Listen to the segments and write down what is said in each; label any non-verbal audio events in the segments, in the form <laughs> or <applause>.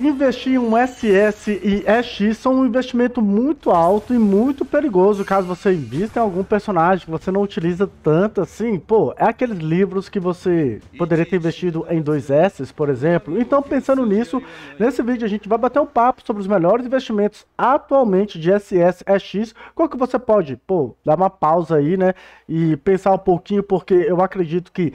Investir em um SS e EX são um investimento muito alto e muito perigoso caso você invista em algum personagem que você não utiliza tanto assim. Pô, é aqueles livros que você poderia ter investido em dois S, por exemplo. Então, pensando nisso, nesse vídeo a gente vai bater um papo sobre os melhores investimentos atualmente de SS, e EX. Qual que você pode, pô, dar uma pausa aí, né? E pensar um pouquinho, porque eu acredito que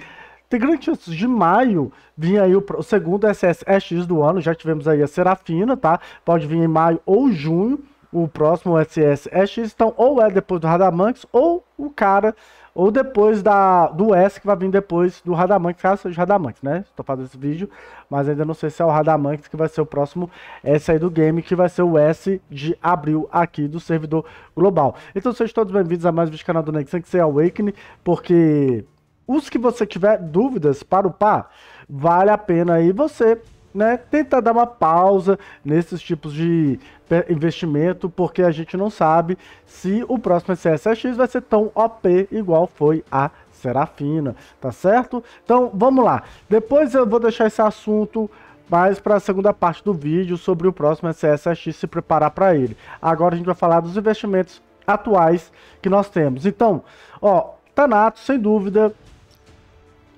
tem grandes chances de maio vir aí o, o segundo SSX do ano. Já tivemos aí a Serafina, tá? Pode vir em maio ou junho o próximo SSX. Então, ou é depois do Radamanx, ou o cara, ou depois da, do S que vai vir depois do Radamanx, caso seja o Radamanx, né? Estou fazendo esse vídeo, mas ainda não sei se é o Radamanx que vai ser o próximo S aí do game, que vai ser o S de abril aqui do servidor global. Então, sejam todos bem-vindos a mais um vídeo do canal do Nexan, que é Awakening, porque os que você tiver dúvidas para o par, vale a pena aí você né, tentar dar uma pausa nesses tipos de é, investimento, porque a gente não sabe se o próximo CSX vai ser tão OP igual foi a Serafina, tá certo? Então vamos lá. Depois eu vou deixar esse assunto mais para a segunda parte do vídeo sobre o próximo CSX se preparar para ele. Agora a gente vai falar dos investimentos atuais que nós temos. Então, ó, Tanato, sem dúvida,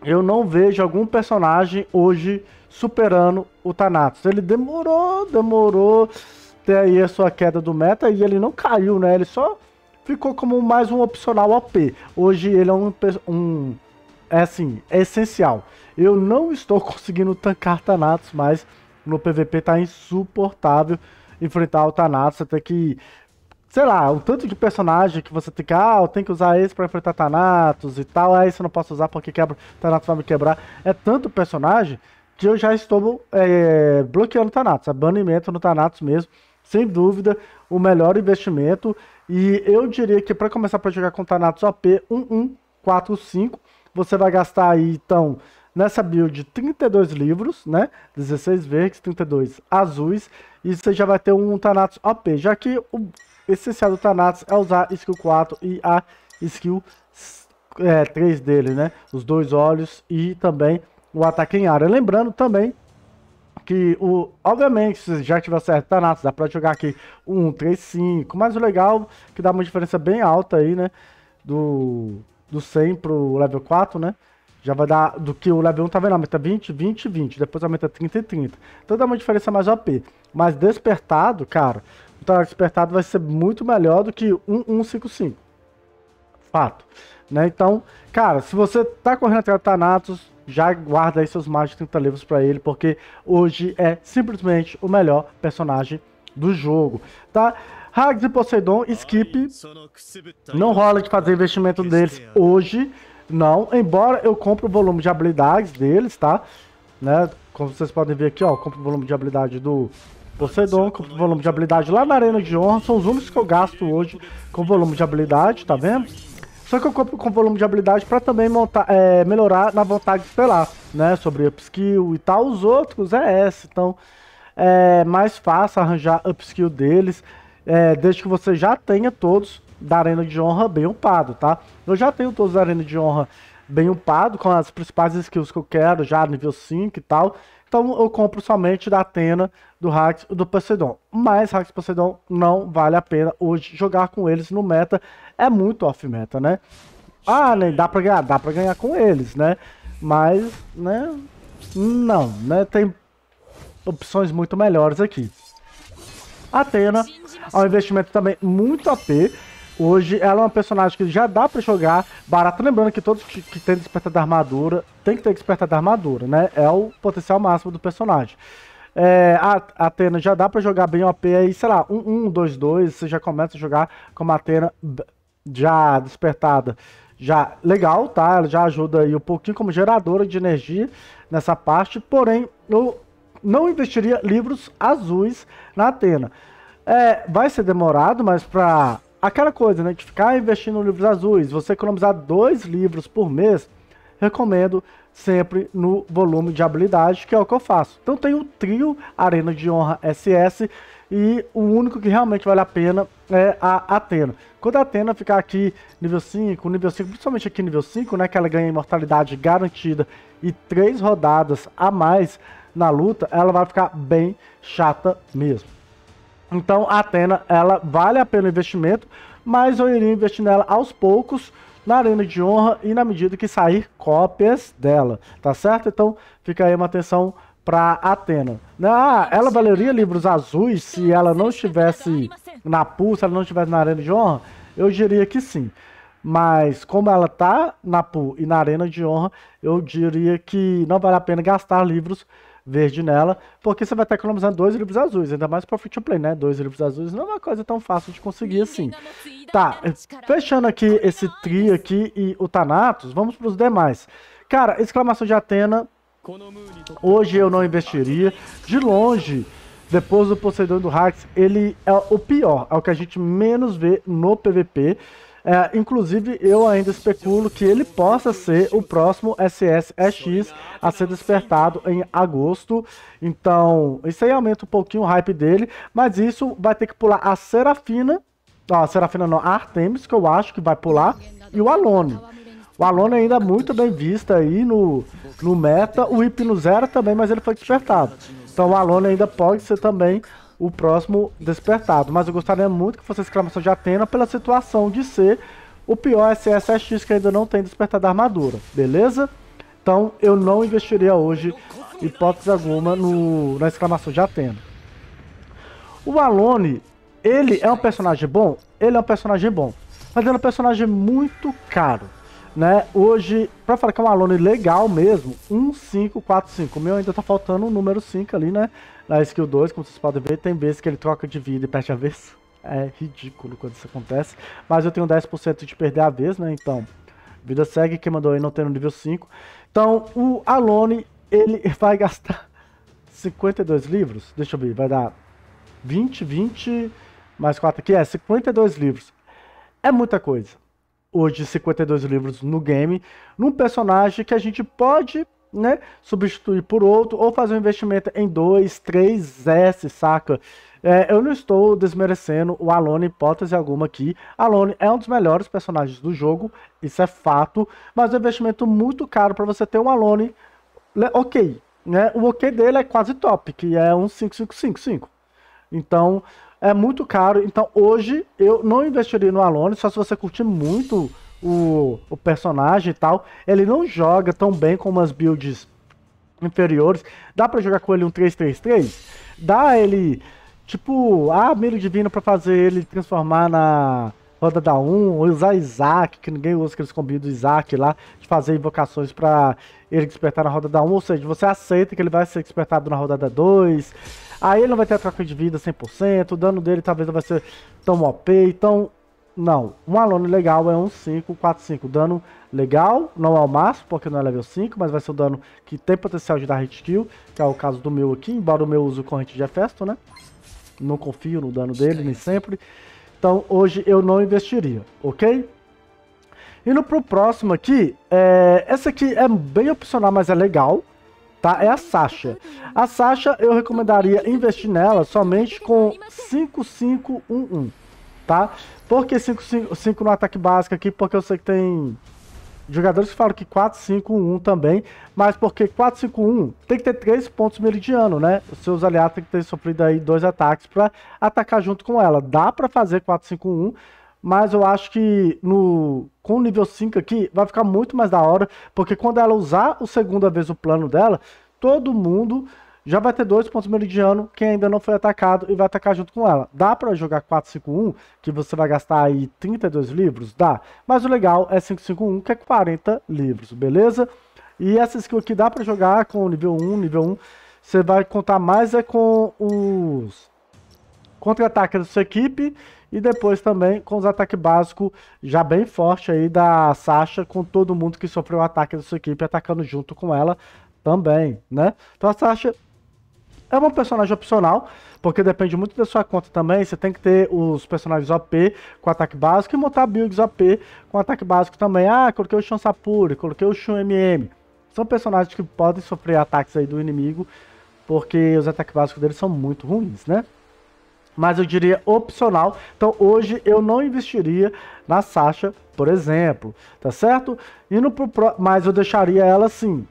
eu não vejo algum personagem hoje superando o Thanatos. Ele demorou, demorou até aí a sua queda do meta e ele não caiu, né? Ele só ficou como mais um opcional OP. Hoje ele é um, um é assim, é essencial. Eu não estou <laughs> conseguindo tancar Thanatos mas No PVP tá insuportável enfrentar o Thanatos. Até que sei lá, o tanto de personagem que você tem que, ah, eu tenho que usar esse pra enfrentar Thanatos e tal, aí você não posso usar porque quebra, Thanatos vai me quebrar. É tanto personagem que eu já estou é, bloqueando Thanatos, é banimento no Thanatos mesmo, sem dúvida, o melhor investimento. E eu diria que para começar para jogar com Thanatos OP 1145, você vai gastar aí, então, nessa build 32 livros, né? 16 verdes, 32 azuis, e você já vai ter um Thanatos OP, já que o essencial do Thanatos é usar skill 4 e a skill é, 3 dele, né? Os dois olhos e também o ataque em área. Lembrando também que, o, obviamente, se você já tiver certo Thanatos, dá pra jogar aqui 1, 3, 5. Mas o legal é que dá uma diferença bem alta aí, né? Do, do 100 pro level 4, né? Já vai dar do que o level 1 tá vendo, aumenta 20, 20, 20, depois aumenta 30 e 30. Então dá uma diferença mais OP. Mas despertado, cara, tá despertado vai ser muito melhor do que 1155. Fato. Né? Então, cara, se você tá correndo atrás do Thanatos, já guarda aí seus mais de 30 livros para ele, porque hoje é simplesmente o melhor personagem do jogo, tá? Hags e Poseidon, skip. Não rola de fazer investimento deles hoje, não. Embora eu compre o volume de habilidades deles, tá? Né? Como vocês podem ver aqui, ó, compro o volume de habilidade do Poseidon com volume de habilidade lá na Arena de Honra. São os únicos que eu gasto hoje com volume de habilidade, tá vendo? Só que eu compro com volume de habilidade para também montar, é, melhorar na vontade de esperar, né? Sobre upskill e tal. Os outros é essa, então é mais fácil arranjar upskill deles, é, desde que você já tenha todos da Arena de Honra bem upado, tá? Eu já tenho todos da Arena de Honra bem upado, com as principais skills que eu quero, já nível 5 e tal. Então eu compro somente da Atena, do Hax e do Poseidon. Mas Hax e Poseidon não vale a pena hoje jogar com eles no meta. É muito off-meta, né? Ah, nem né, dá pra ganhar, dá pra ganhar com eles, né? Mas, né? Não, né? Tem opções muito melhores aqui. Atena é um investimento também muito AP. Hoje ela é uma personagem que já dá para jogar barato. Lembrando que todos que, que têm despertar da armadura tem que ter despertar da armadura, né? É o potencial máximo do personagem. É, a Atena já dá para jogar bem OP aí, sei lá, 1, 1, 2, 2. Você já começa a jogar com uma Atena já despertada. Já legal, tá? Ela já ajuda aí um pouquinho como geradora de energia nessa parte. Porém, eu não investiria livros azuis na Atena. É, vai ser demorado, mas para aquela coisa, né? De ficar investindo em livros azuis, você economizar dois livros por mês, recomendo sempre no volume de habilidade, que é o que eu faço. Então tem o trio Arena de Honra SS e o único que realmente vale a pena é a Atena. Quando a Atena ficar aqui nível 5, nível 5, principalmente aqui nível 5, né, que ela ganha imortalidade garantida e três rodadas a mais na luta, ela vai ficar bem chata mesmo. Então, a Atena, ela vale a pena o investimento, mas eu iria investir nela aos poucos, na arena de honra e na medida que sair cópias dela, tá certo? Então, fica aí uma atenção para Atena. Né? Ah, ela valeria livros azuis se ela não estivesse na pool, se ela não estivesse na arena de honra? Eu diria que sim. Mas como ela tá na pool e na arena de honra, eu diria que não vale a pena gastar livros verde nela, porque você vai estar economizando dois livros azuis, ainda mais para free to play, né? Dois livros azuis não é uma coisa tão fácil de conseguir assim. Tá, fechando aqui esse tri aqui e o Thanatos, vamos para os demais. Cara, exclamação de Atena, hoje eu não investiria, de longe... Depois do Poseidon do Hax, ele é o pior, é o que a gente menos vê no PVP. É, inclusive, eu ainda especulo que ele possa ser o próximo SSX a ser despertado em agosto. Então, isso aí aumenta um pouquinho o hype dele, mas isso vai ter que pular a Serafina, não, a Serafina não, a Artemis, que eu acho que vai pular, e o Alone. O Alone ainda é muito bem visto aí no, no meta, o Hipno Zero também, mas ele foi despertado. Então o Alone ainda pode ser também o próximo despertado. Mas eu gostaria muito que fosse a exclamação de Atena pela situação de ser o pior SSX que ainda não tem despertado da armadura, beleza? Então eu não investiria hoje, hipótese alguma, no, na exclamação de Atena. O Alone, ele é um personagem bom? Ele é um personagem bom. Mas ele é um personagem muito caro né? Hoje, pra falar que é um aluno legal mesmo, 1545. O meu ainda tá faltando o número 5 ali, né? Na skill 2, como vocês podem ver, tem vezes que ele troca de vida e perde a vez. É ridículo quando isso acontece. Mas eu tenho 10% de perder a vez, né? Então, vida segue. Quem mandou aí não tem no nível 5. Então, o Alone, ele <laughs> vai gastar 52 livros. Deixa eu ver, vai dar 20, 20, mais 4 aqui. É, 52 livros. É muita coisa hoje 52 livros no game, num personagem que a gente pode né, substituir por outro ou fazer um investimento em 2, 3 S, saca? É, eu não estou desmerecendo o Alone, hipótese alguma aqui. Alone é um dos melhores personagens do jogo, isso é fato, mas é um investimento muito caro para você ter um Alone né, ok. Né? O ok dele é quase top, que é um 5555. Então, é muito caro. Então hoje eu não investiria no Alone, só se você curtir muito o, o personagem e tal. Ele não joga tão bem como as builds inferiores. Dá para jogar com ele um 3-3-3? Dá ele, tipo, ah, milho divino para fazer ele transformar na roda da 1, um, ou usar Isaac, que ninguém usa aqueles combinos do Isaac lá, de fazer invocações para ele despertar na rodada 1, ou seja, você aceita que ele vai ser despertado na rodada 2, aí ele não vai ter a troca de vida 100%, o dano dele talvez não vai ser tão OP, então, não. Um aluno legal é um 5, 4, 5, dano legal, não é o máximo, porque não é level 5, mas vai ser o dano que tem potencial de dar hit kill, que é o caso do meu aqui, embora o meu use corrente de efesto, né? Não confio no dano dele, nem sempre. Então, hoje eu não investiria, ok? Indo pro próximo aqui, é... essa aqui é bem opcional, mas é legal, tá? É a Sasha. A Sasha eu recomendaria investir nela somente com 5-5-1-1, tá? Por que 5 no ataque básico aqui? Porque eu sei que tem jogadores que falam que 4-5-1 também, mas porque 4-5-1 tem que ter 3 pontos meridiano, né? Os seus aliados têm que ter sofrido aí dois ataques para atacar junto com ela. Dá para fazer 4-5-1, mas eu acho que no com o nível 5 aqui vai ficar muito mais da hora, porque quando ela usar o segunda vez o plano dela, todo mundo já vai ter dois pontos meridiano, quem ainda não foi atacado e vai atacar junto com ela. Dá pra jogar 4-5-1, que você vai gastar aí 32 livros? Dá. Mas o legal é 5-5-1, que é 40 livros, beleza? E essa skill aqui dá pra jogar com o nível 1, nível 1. Você vai contar mais é com os contra-ataques da sua equipe e depois também com os ataques básicos já bem forte aí da Sasha, com todo mundo que sofreu ataque da sua equipe atacando junto com ela também, né? Então a Sasha é uma personagem opcional, porque depende muito da sua conta também. Você tem que ter os personagens OP com ataque básico e montar builds OP com ataque básico também. Ah, coloquei o Shun Sapuri, coloquei o Shun MM. São personagens que podem sofrer ataques aí do inimigo, porque os ataques básicos deles são muito ruins, né? mas eu diria opcional. Então hoje eu não investiria na Sasha, por exemplo, tá certo? Indo pro, mas eu deixaria ela assim,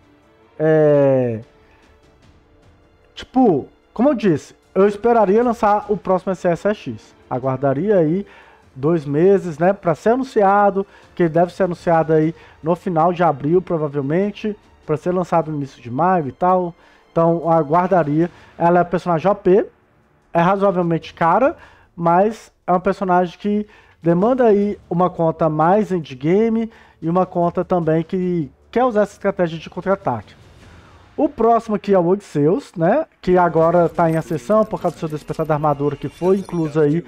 é... Tipo, como eu disse, eu esperaria lançar o próximo SSX. Aguardaria aí dois meses, né, para ser anunciado, que deve ser anunciado aí no final de abril, provavelmente, para ser lançado no início de maio e tal. Então, aguardaria. Ela é personagem OP, é razoavelmente cara, mas é um personagem que demanda aí uma conta mais endgame e uma conta também que quer usar essa estratégia de contra-ataque. O próximo aqui é o Odisseus, né? Que agora está em ascensão por causa do seu despertar da armadura que foi incluso aí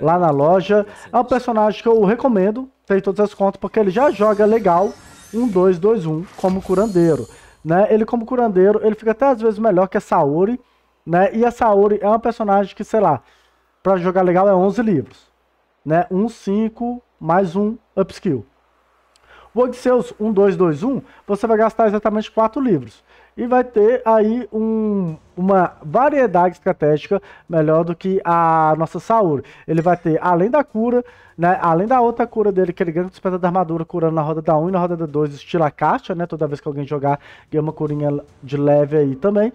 lá na loja. É um personagem que eu recomendo, tem todas as contas, porque ele já joga legal 1-2-2-1 um, como curandeiro. Né? Ele como curandeiro, ele fica até às vezes melhor que a Saori, né? E a Saori é uma personagem que, sei lá, para jogar legal é 11 livros. Né? Um 5 mais um upskill. O Odisseus 1, 2, 2, 1, você vai gastar exatamente 4 livros. E vai ter aí um, uma variedade estratégica melhor do que a nossa Saori. Ele vai ter, além da cura, né, além da outra cura dele, que ele ganha com o da armadura, curando na roda da 1 e na roda da 2, estila caixa, né, toda vez que alguém jogar, ganha uma curinha de leve aí também.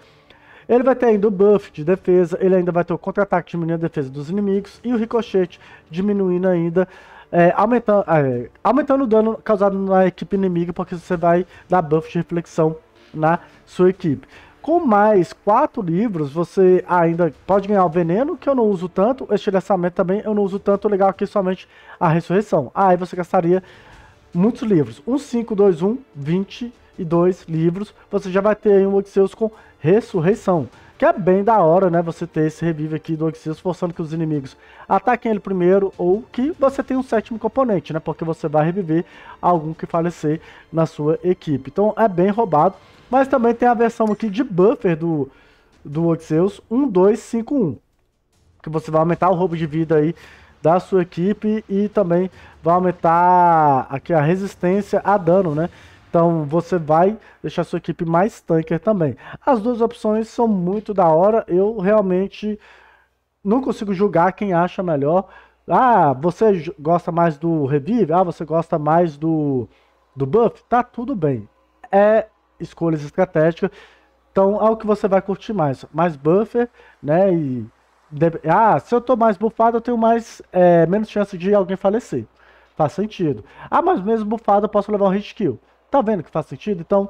Ele vai ter ainda o buff de defesa, ele ainda vai ter o contra-ataque diminuindo a defesa dos inimigos e o ricochete diminuindo ainda, é, aumentando, é, aumentando o dano causado na equipe inimiga, porque você vai dar buff de reflexão na sua equipe. Com mais quatro livros, você ainda pode ganhar o veneno, que eu não uso tanto, estilhaçamento também eu não uso tanto, legal aqui somente a ressurreição. Aí ah, você gastaria muitos livros, 1, 5, 2, 1, 20 e dois livros, você já vai ter aí um Oxeus com Ressurreição. Que é bem da hora, né? Você ter esse revive aqui do Oxeus forçando que os inimigos ataquem ele primeiro, ou que você tenha um sétimo componente, né? Porque você vai reviver algum que falecer na sua equipe. Então é bem roubado. Mas também tem a versão aqui de buffer do, do Odisseus 1251. Que você vai aumentar o roubo de vida aí da sua equipe e também vai aumentar aqui a resistência a dano, né? Então você vai deixar sua equipe mais tanker também. As duas opções são muito da hora. Eu realmente não consigo julgar quem acha melhor. Ah, você gosta mais do revive? Ah, você gosta mais do, do buff? Tá tudo bem. É escolhas estratégicas. Então é o que você vai curtir mais. Mais buffer, né? E. Ah, se eu tô mais bufado, eu tenho mais, é, menos chance de alguém falecer. Faz sentido. Ah, mas mesmo bufado eu posso levar um hit kill. Tá vendo que faz sentido? Então,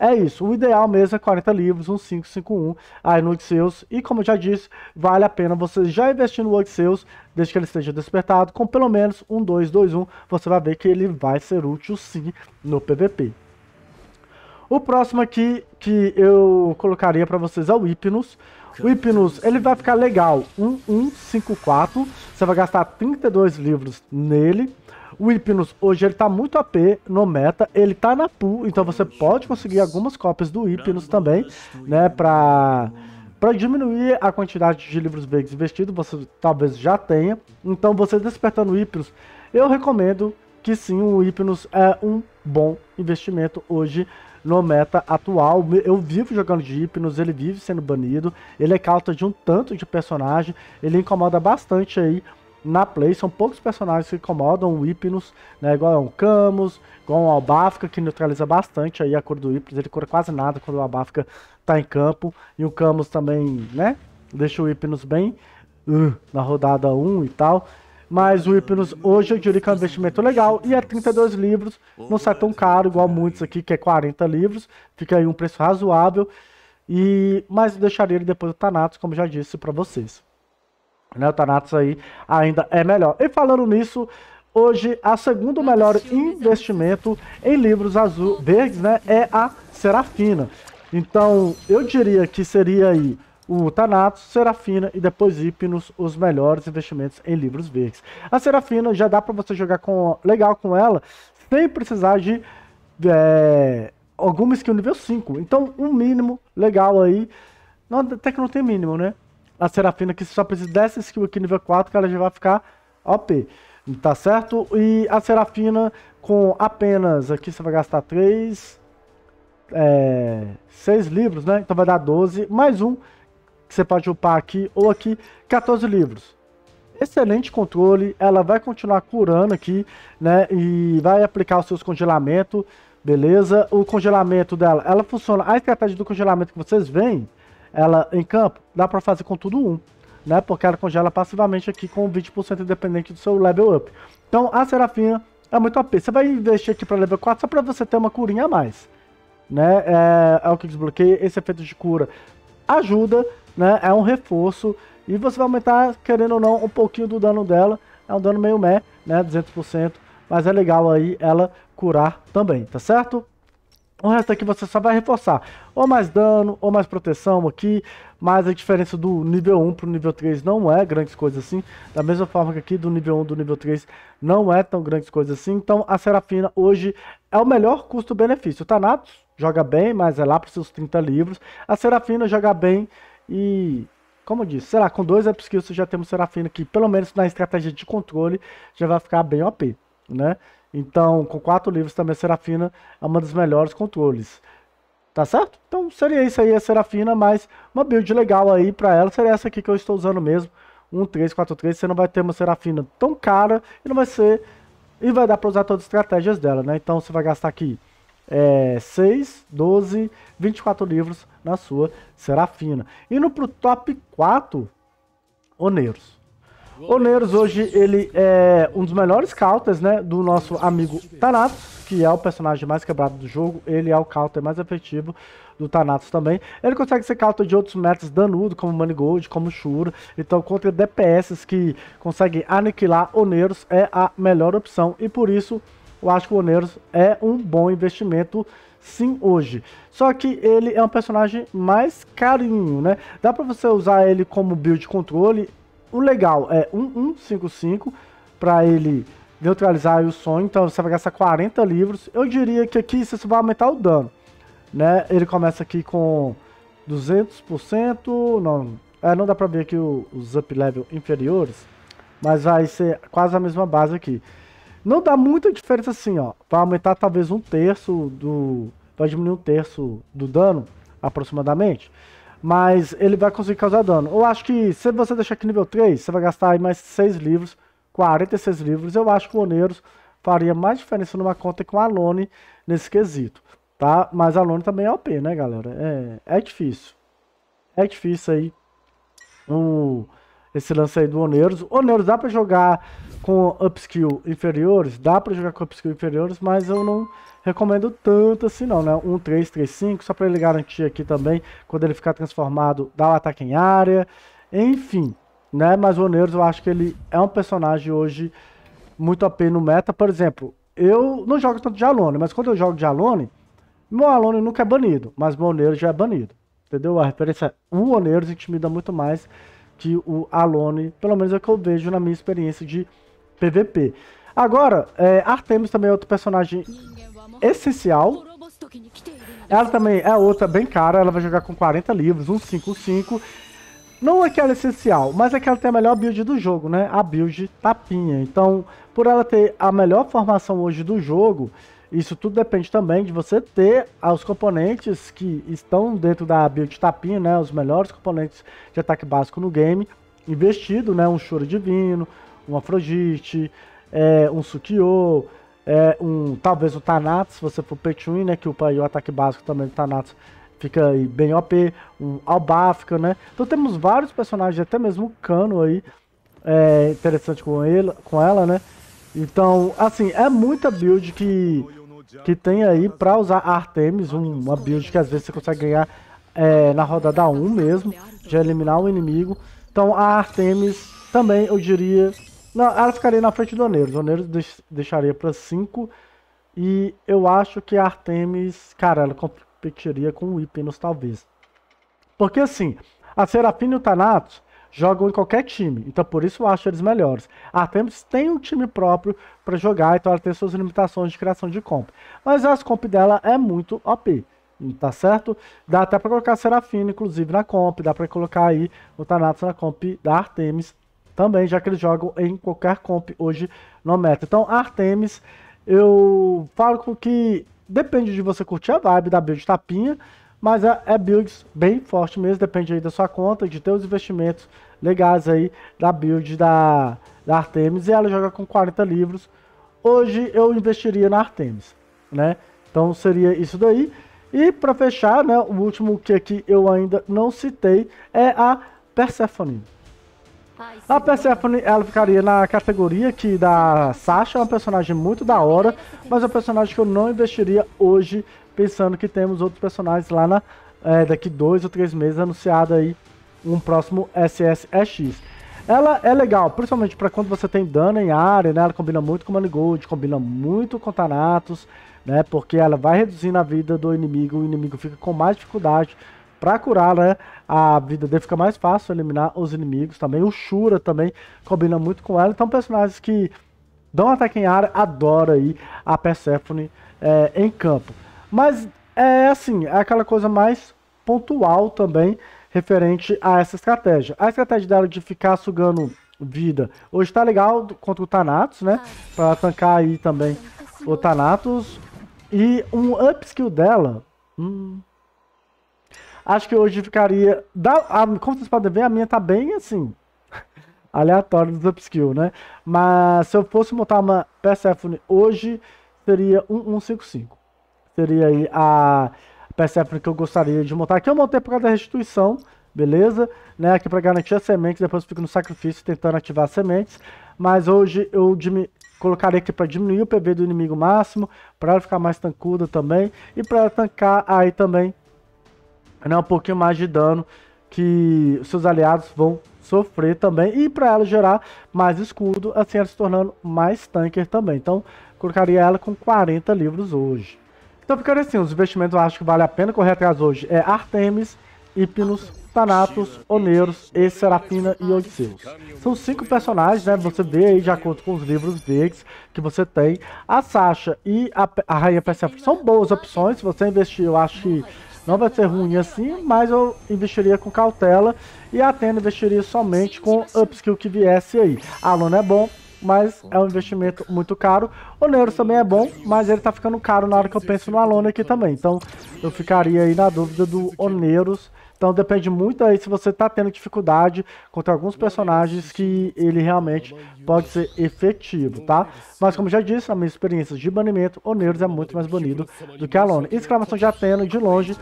é isso. O ideal mesmo é 40 livros, um 551 aí no Xseus. E como eu já disse, vale a pena você já investir no Xseus, desde que ele esteja despertado, com pelo menos um 221. Você vai ver que ele vai ser útil sim no PVP. O próximo aqui que eu colocaria para vocês é o Hypnos. O Hypnos, ele vai ficar legal. 1154. Você vai gastar 32 livros nele. O Hypnos hoje ele tá muito AP no meta, ele tá na pool, então você pode conseguir algumas cópias do Hypnos também, né, pra... Para diminuir a quantidade de livros verdes investidos, você talvez já tenha. Então, você despertando o Hipnos, eu recomendo que sim, o Hipnos é um bom investimento hoje no meta atual. Eu vivo jogando de Hipnos, ele vive sendo banido, ele é cauta de um tanto de personagem, ele incomoda bastante aí na Play. São poucos personagens que incomodam o Hypnos, né? Igual é um Camus, igual um Albafka, que neutraliza bastante aí a cor do Hypnos. Ele cura quase nada quando o Albafka tá em campo. E o Camus também, né? Deixa o Hypnos bem uh, na rodada 1 e tal. Mas o Hypnos hoje eu diria que é um investimento legal e é 32 livros, não sai tão caro igual muitos aqui, que é 40 livros, fica aí um preço razoável. E mas deixaria ele depois do Thanatos, como já disse para vocês né? O Thanatos aí ainda é melhor. E falando nisso, hoje a segundo melhor investimento em livros azul verdes, né, é a Serafina. Então, eu diria que seria aí o Thanatos, Serafina e depois Hipnos, os melhores investimentos em livros verdes. A Serafina já dá para você jogar com, legal com ela sem precisar de é, alguma skill nível 5. Então, um mínimo legal aí. Não, até que não tem mínimo, né? a Serafina, que só precisa dessa skill aqui nível 4, que ela já vai ficar OP. Tá certo? E a Serafina com apenas, aqui você vai gastar 3, é, 6 livros, né? Então vai dar 12, mais um, que você pode upar aqui ou aqui, 14 livros excelente controle, ela vai continuar curando aqui, né, e vai aplicar os seus congelamentos, beleza? O congelamento dela, ela funciona, a estratégia do congelamento que vocês veem, ela em campo, dá para fazer com tudo um, né? Porque ela congela passivamente aqui com 20% independente do seu level up. Então a Serafina é muito OP. Você vai investir aqui para level 4 só para você ter uma curinha a mais, né? É, é o que desbloqueia. Esse efeito de cura ajuda, né? É um reforço e você vai aumentar, querendo ou não, um pouquinho do dano dela. É um dano meio meh, né? 200%. Mas é legal aí ela curar também, tá certo? O resto aqui você só vai reforçar. Ou mais dano, ou mais proteção aqui. Mas a diferença do nível 1 o nível 3 não é grandes coisas assim. Da mesma forma que aqui do nível 1 do nível 3 não é tão grandes coisas assim. Então a Serafina hoje é o melhor custo-benefício. O Thanatos joga bem, mas é lá os seus 30 livros. A Serafina joga bem e como eu disse, sei lá, com dois upskills já temos Serafina aqui, pelo menos na estratégia de controle, já vai ficar bem OP, né? Então, com quatro livros também, a Serafina é uma dos melhores controles. Tá certo? Então seria isso aí a Serafina, mas uma build legal aí para ela seria essa aqui que eu estou usando mesmo. Um você não vai ter uma Serafina tão cara e não vai ser... E vai dar para usar todas as estratégias dela, né? Então você vai gastar aqui é, 6, 12, 24 livros na sua Serafina. Indo pro top 4, Oneiros. Oleiros hoje ele é um dos melhores counters, né, do nosso amigo Thanatos, que é o personagem mais quebrado do jogo, ele é o counter mais efetivo do Thanatos também. Ele consegue ser counter de outros metas danudo, como Money Gold, como Shura. Então, contra DPS que conseguem aniquilar Oneiros é a melhor opção. E por isso, eu acho que o Oneiros é um bom investimento sim hoje. Só que ele é um personagem mais carinho, né? Dá pra você usar ele como build controle o legal é 1155 para ele neutralizar o sonho, então você vai gastar 40 livros. Eu diria que aqui você vai aumentar o dano, né? Ele começa aqui com 200%, não, é, não dá para ver aqui o, os up level inferiores, mas vai ser quase a mesma base aqui. Não dá muita diferença assim, ó. Vai aumentar talvez um terço do... Vai diminuir um terço do dano, aproximadamente mas ele vai conseguir causar dano. Eu acho que se você deixar aqui nível 3, você vai gastar aí mais 6 livros, 46 livros. Eu acho que o Oneiros faria mais diferença numa conta com a Alone nesse quesito, tá? Mas a Alone também é OP, né, galera? É, é difícil. É difícil aí o, esse lance aí do Oneiros. Oneiros dá pra jogar com upskill inferiores, dá para jogar com upskill inferiores, mas eu não recomendo tanto assim não, né? Um 3, 3, 5, só para ele garantir aqui também, quando ele ficar transformado, dá o um ataque em área, enfim, né? Mas o Oneiros eu acho que ele é um personagem hoje muito pena no meta, por exemplo, eu não jogo tanto de Alone, mas quando eu jogo de Alone, meu Alone nunca é banido, mas meu Oneiros já é banido, entendeu? A referência, o Oneiros intimida muito mais que o Alone, pelo menos é o que eu vejo na minha experiência de PVP. Agora, é, Artemis também é outro personagem essencial. Ela também é outra bem cara, ela vai jogar com 40 livros, 155. Não é que ela é essencial, mas é que ela tem a melhor build do jogo, né? A build tapinha. Então, por ela ter a melhor formação hoje do jogo, isso tudo depende também de você ter os componentes que estão dentro da build tapinha, né? Os melhores componentes de ataque básico no game, investido, né? Um choro divino, um Afrodite, é, um Sukiyo, é, um, talvez o Thanatos, se você for Petun, né? Que o pai o ataque básico também do Thanatos fica aí bem OP, um Albafica, né? Então temos vários personagens, até mesmo o Cano aí, é interessante com, ele, com ela, né? Então, assim, é muita build que, que tem aí pra usar Artemis, uma build que às vezes você consegue ganhar é, na rodada 1 mesmo, de eliminar o um inimigo. Então a Artemis também, eu diria, não, ela ficaria na frente do Oneiros. O Oneiros deix, deixaria para 5. E eu acho que a Artemis, cara, ela competiria com o Hypnos, talvez. Porque assim, a Serafina e o Thanatos jogam em qualquer time. Então por isso eu acho eles melhores. A Artemis tem um time próprio para jogar, então ela tem suas limitações de criação de comp. Mas as comp dela é muito OP. Tá certo? Dá até para colocar a Serafina, inclusive, na comp. Dá para colocar aí o Thanatos na comp da Artemis também, já que eles jogam em qualquer comp hoje no meta. Então, Artemis, eu falo que depende de você curtir a vibe da build tapinha, mas é, é builds bem forte mesmo, depende aí da sua conta, de ter os investimentos legais aí da build da, da Artemis, e ela joga com 40 livros. Hoje eu investiria na Artemis, né? Então seria isso daí. E para fechar, né, o último que aqui eu ainda não citei é a Persephone. A Persephone, ela ficaria na categoria que da Sasha, é uma personagem muito da hora, mas é um personagem que eu não investiria hoje, pensando que temos outros personagens lá na é, daqui dois ou três meses anunciado aí um próximo SSEX. Ela é legal, principalmente para quando você tem dano em área, né? Ela combina muito com Gold, combina muito com Thanatos, né? Porque ela vai reduzindo a vida do inimigo, o inimigo fica com mais dificuldade para curar, né? A vida dele fica mais fácil eliminar os inimigos também. O Shura também combina muito com ela. Então, personagens que dão ataque em área adora aí a Persephone é, em campo. Mas é assim, é aquela coisa mais pontual também referente a essa estratégia. A estratégia dela de ficar sugando vida hoje tá legal contra o Thanatos, né? Pra tancar aí também o Thanatos. E um upskill dela. Hum, Acho que hoje ficaria. Da, a, como vocês podem ver, a minha tá bem assim. <laughs> aleatória dos upskill, né? Mas se eu fosse montar uma Persephone hoje, seria 155. Seria aí a Persephone que eu gostaria de montar. Aqui eu montei por causa da restituição, beleza? Né? Aqui para garantir as sementes, depois eu fico no sacrifício tentando ativar as sementes. Mas hoje eu colocaria colocarei aqui para diminuir o PB do inimigo máximo, para ela ficar mais tancuda também e para tancar aí também né, um pouquinho mais de dano que seus aliados vão sofrer também e para ela gerar mais escudo, assim ela se tornando mais tanker também. Então, colocaria ela com 40 livros hoje. Então ficaria assim, os investimentos eu acho que vale a pena correr atrás hoje é Artemis, Hipnos, Thanatos, Oneiros, e Serafina e Odisseus. São cinco personagens, né? Você vê aí, de acordo com os livros verdes que você tem. A Sasha e a, a Rainha Persephone são boas opções. Se você investir, eu acho que não vai ser ruim assim, mas eu investiria com cautela e a Atena investiria somente com upskill que viesse aí. Aluna é bom, mas é um investimento muito caro. O Neuros também é bom, mas ele tá ficando caro na hora que eu penso no Alone aqui também. Então eu ficaria aí na dúvida do Oneiros então depende muito aí se você tá tendo dificuldade contra alguns é personagens que ele realmente é pode ser efetivo, tá? É Mas como já disse, na minha experiência de banimento, Oneiros é muito mais banido do que Alone. Exclamação já tendo de longe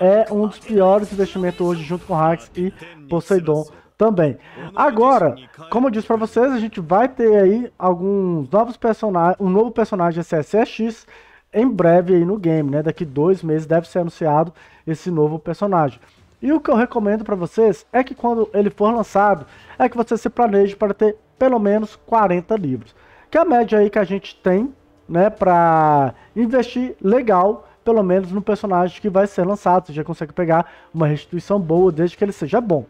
é um dos piores investimentos hoje junto com Hax e Poseidon também. Agora, como eu disse para vocês, a gente vai ter aí alguns novos personagens, um novo personagem CSX em breve aí no game, né? Daqui dois meses deve ser anunciado esse novo personagem. E o que eu recomendo para vocês é que quando ele for lançado, é que você se planeje para ter pelo menos 40 livros. Que é a média aí que a gente tem, né, para investir legal, pelo menos no personagem que vai ser lançado. Você já consegue pegar uma restituição boa desde que ele seja bom.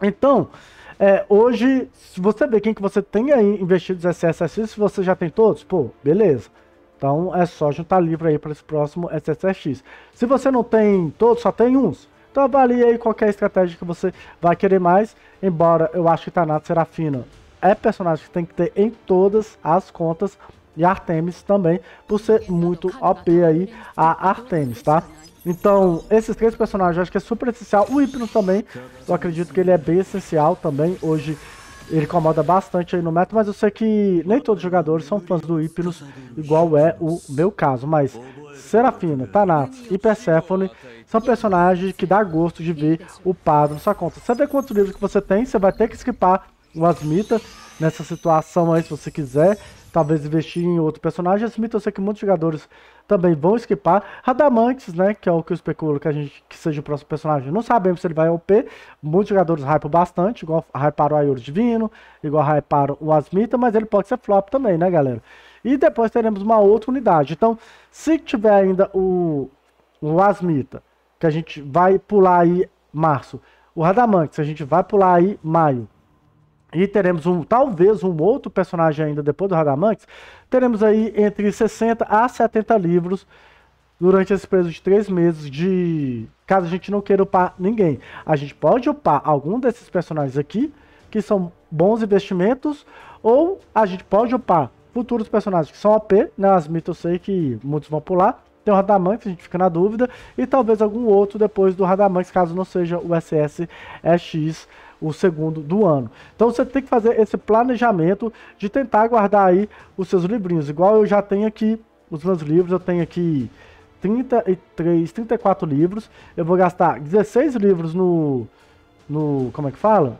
Então, é, hoje, se você vê quem que você tem aí investido nos SSSX, se você já tem todos, pô, beleza. Então é só juntar livro aí para esse próximo SSX. Se você não tem todos, só tem uns, então avalie aí qualquer é estratégia que você vai querer mais, embora eu acho que Tanato Serafina é personagem que tem que ter em todas as contas, e Artemis também, por ser é muito OP tá? aí a Artemis, tá? Então, esses três personagens eu acho que é super essencial. O Hypnos também, eu acredito que ele é bem essencial também. Hoje ele incomoda bastante aí no meta, mas eu sei que nem todos os jogadores são fãs do Hypnos, igual é o meu caso. Mas Serafina, Thanatos e Persephone são personagens que dá gosto de ver o padre na sua conta. Você vê quantos livros que você tem, você vai ter que skipar umas mitas nessa situação aí, se você quiser. Talvez investir em outro personagem. Asmita, eu sei que muitos jogadores também vão esquipar. Radamantes, né? Que é o que eu especulo que a gente que seja o próximo personagem. Não sabemos se ele vai OP. Muitos jogadores hypam bastante, igual hyparam o Ayur Divino, igual hyparam o Asmita, mas ele pode ser flop também, né, galera? E depois teremos uma outra unidade. Então, se tiver ainda o, o Asmita, que a gente vai pular aí março. O Radamantes, a gente vai pular aí maio. E teremos um, talvez um outro personagem ainda depois do Radamantes. Teremos aí entre 60 a 70 livros durante esse período de três meses de. Caso a gente não queira upar ninguém. A gente pode upar algum desses personagens aqui, que são bons investimentos, ou a gente pode upar futuros personagens que são OP, né? As mitos eu sei que muitos vão pular. Tem o Radamanx, a gente fica na dúvida. E talvez algum outro depois do Radamanx, caso não seja o ss o segundo do ano. Então você tem que fazer esse planejamento de tentar guardar aí os seus livrinhos. Igual eu já tenho aqui os meus livros, eu tenho aqui 33, 34 livros. Eu vou gastar 16 livros no. no como é que fala?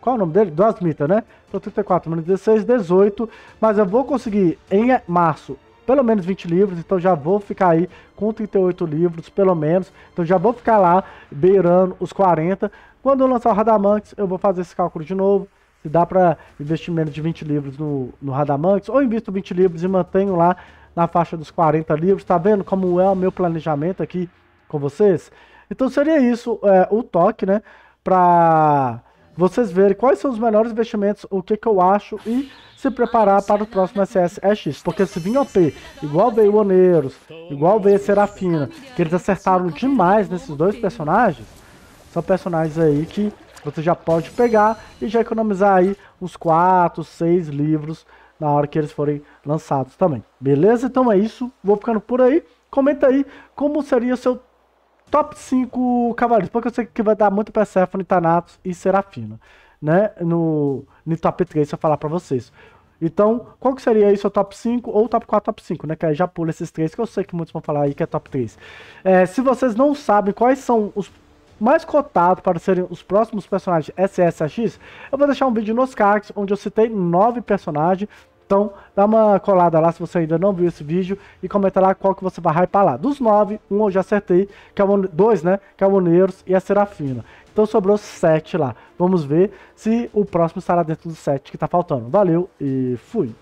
Qual é o nome dele? Do Asmita, né? Então 34 menos 16, 18. Mas eu vou conseguir em março pelo menos 20 livros, então já vou ficar aí com 38 livros, pelo menos. Então já vou ficar lá beirando os 40. Quando eu lançar o Radamanx, eu vou fazer esse cálculo de novo. Se dá para investimento de 20 livros no, no Radamanx, ou invisto 20 livros e mantenho lá na faixa dos 40 livros. Tá vendo como é o meu planejamento aqui com vocês? Então seria isso é, o toque, né? Para vocês verem quais são os melhores investimentos, o que, que eu acho e se preparar para o próximo SSX. Porque se vir OP, igual veio o Oneiros, igual veio a Serafina, que eles acertaram demais nesses dois personagens, são personagens aí que você já pode pegar e já economizar aí uns 4, 6 livros na hora que eles forem lançados também. Beleza? Então é isso. Vou ficando por aí. Comenta aí como seria o seu top 5 cavaleiros. Porque eu sei que vai dar muito Persephone, Thanatos e Serafina. Né? No, no top 3 se eu falar pra vocês. Então, qual que seria aí seu top 5 ou top 4, top 5, né? Que aí já pula esses três que eu sei que muitos vão falar aí que é top 3. É, se vocês não sabem quais são os mais cotado para serem os próximos personagens SSX, eu vou deixar um vídeo nos cards onde eu citei nove personagens. Então, dá uma colada lá se você ainda não viu esse vídeo e comenta lá qual que você vai hypar lá. Dos nove, um eu já acertei, que é o, dois, né? Que é o Oneiros e a Serafina. Então sobrou sete lá. Vamos ver se o próximo estará dentro dos sete que está faltando. Valeu e fui!